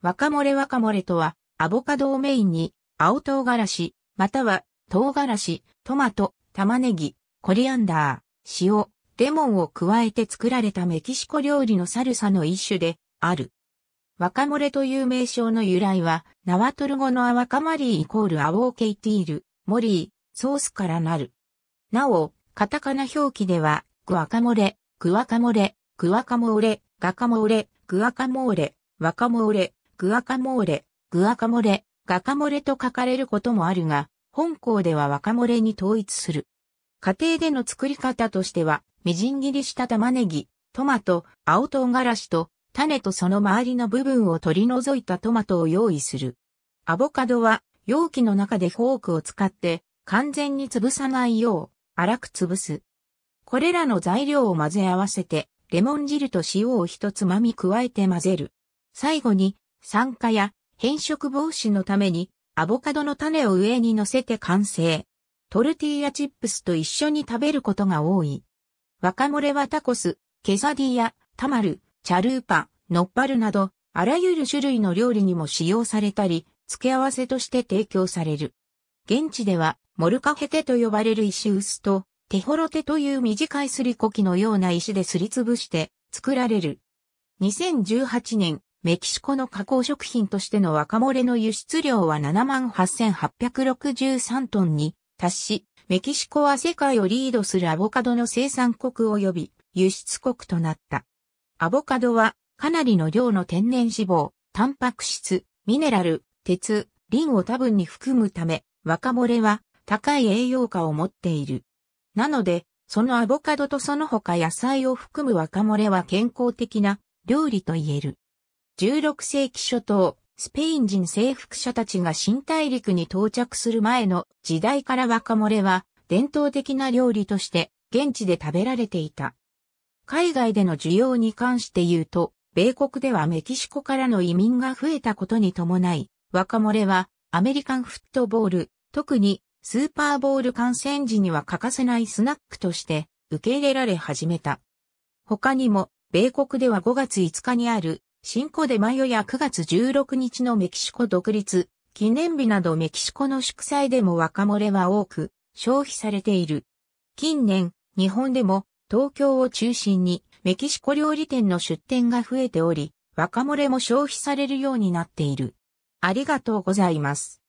若漏れ若漏れとは、アボカドをメインに、青唐辛子、または、唐辛子、トマト、玉ねぎ、コリアンダー、塩、レモンを加えて作られたメキシコ料理のサルサの一種で、ある。若漏れという名称の由来は、ナワトル語のアワカマリーイコールアオーケイティール、モリー、ソースからなる。なお、カタカナ表記では、グワカモレ、グワカモレ、グワカモーレ、ガカモーレ、グワカモーレ、ワカモーレ、グアカモーレ、グアカモレ、ガカモレと書かれることもあるが、本校では若モレに統一する。家庭での作り方としては、みじん切りした玉ねぎ、トマト、青唐辛子と、種とその周りの部分を取り除いたトマトを用意する。アボカドは、容器の中でフォークを使って、完全に潰さないよう、粗く潰す。これらの材料を混ぜ合わせて、レモン汁と塩を一つまみ加えて混ぜる。最後に、酸化や変色防止のためにアボカドの種を上に乗せて完成。トルティーヤチップスと一緒に食べることが多い。若漏れはタコス、ケサディア、タマル、チャルーパ、ノッパルなど、あらゆる種類の料理にも使用されたり、付け合わせとして提供される。現地では、モルカヘテと呼ばれる石臼と、テホロテという短いすりこきのような石ですりつぶして作られる。2018年、メキシコの加工食品としての若漏れの輸出量は78,863トンに達し、メキシコは世界をリードするアボカドの生産国及び輸出国となった。アボカドはかなりの量の天然脂肪、タンパク質、ミネラル、鉄、リンを多分に含むため、若漏れは高い栄養価を持っている。なので、そのアボカドとその他野菜を含む若漏れは健康的な料理と言える。16世紀初頭、スペイン人征服者たちが新大陸に到着する前の時代から若漏れは伝統的な料理として現地で食べられていた。海外での需要に関して言うと、米国ではメキシコからの移民が増えたことに伴い、若漏れはアメリカンフットボール、特にスーパーボール観戦時には欠かせないスナックとして受け入れられ始めた。他にも、米国では5月5日にある新コでマヨや9月16日のメキシコ独立、記念日などメキシコの祝祭でも若漏れは多く消費されている。近年、日本でも東京を中心にメキシコ料理店の出店が増えており、若漏れも消費されるようになっている。ありがとうございます。